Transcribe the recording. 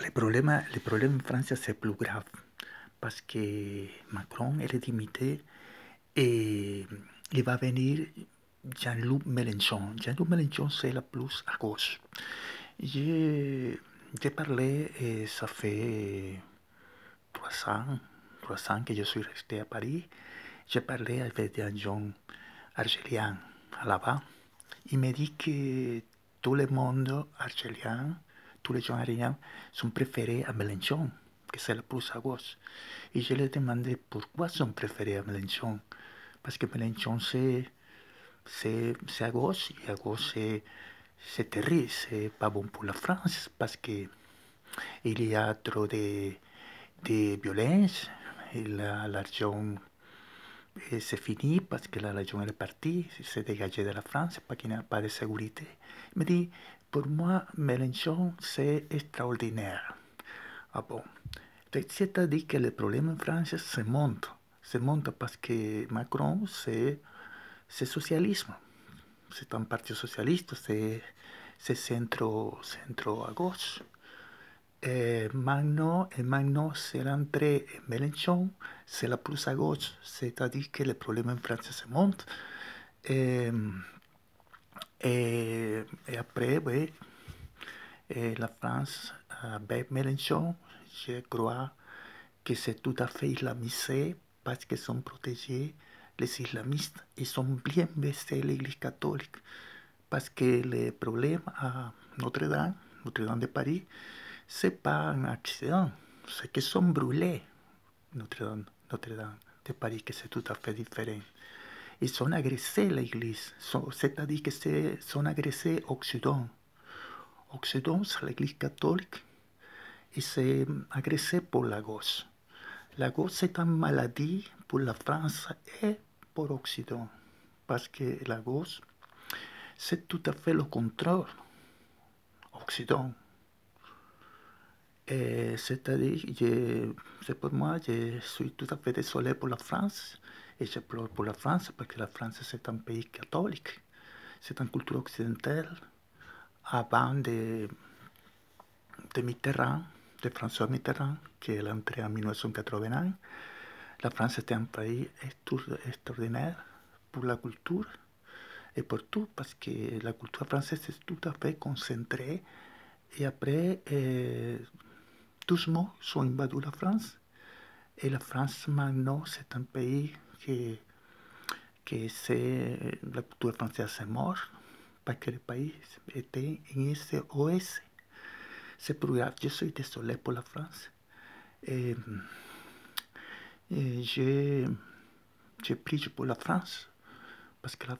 Le problème le en France, c'est plus grave parce que Macron est limité et eh, il va venir Jean-Luc Mélenchon. Jean-Luc Mélenchon, c'est la plus à gauche. J'ai parlé, et euh, ça fait trois ans, que je suis resté à Paris. J'ai parlé avec un argelien argélien là-bas. Il me dit que tout le monde argélien tous les gens son sont préférés à Mélenchon, que c'est le plus à gauche. Et je lui ai demandé pourquoi sont préférés à Mélenchon. Parce pues que Mélenchon, c'est, c'est, à gauche, et à gauche, c'est, terrible, c'est pas bon pour la France, parce pues que il y a trop de, de violence, et l'argent eh, c'est fini parce pues que la région est partie, c'est dégagé de la France, para qu'il n'y a pas de sécurité. me dit, por mí, Mélenchon, es extraordinaire. Ah bon cest à que el problema en Francia se monta. Se monta parce que Macron, c'est socialismo, Es un partido socialista. Es centro centro à gauche. Eh, Magno et Magno, c'est l'entrée Mélenchon, Es la plus a gauche. C'est-à-dire que el problema en Francia se monta. Eh, Et, eh, eh, après, oui, eh, la France, avec euh, Mélenchon, je crois que c'est tout à fait islamisé parce qu'ils sont protégés, les islamistes, ils sont bien baissés l'Église catholique parce que le problème à Notre-Dame, Notre-Dame de Paris, c'est pas un accident, c'est qu'ils sont brûlés, Notre-Dame Notre de Paris, que c'est tout à fait différent. y son la l'Église. C'est-à-dire que son agresé occidón Occident. es la iglesia católica y se mm, agresó por la gauche. La gauche, c'est une maladie para la France y pour l'Occident. Porque la gauche, c'est tout à fait le contrôle. de Et c'est-à-dire, c'est pour moi, je suis tout à fait désolé pour la France. pour la France parce que la France, c'est un pays catholique. C'est une culture occidentale. Avant de, de Mitterrand, de François Mitterrand, qui est entré en 1981, la France était un pays extraordinaire pour la culture et pour tout, parce que la culture française est tout à fait concentrée. Et après, eh, tous ce mots sont invadus la France. Et la France maintenant, c'est un pays que, que se, la cultura francesa morre para aquele país. E tem em esse oeste se programa. Eu sou désolé por la França. E, eh, e eh, je, je prie pour la França parce que la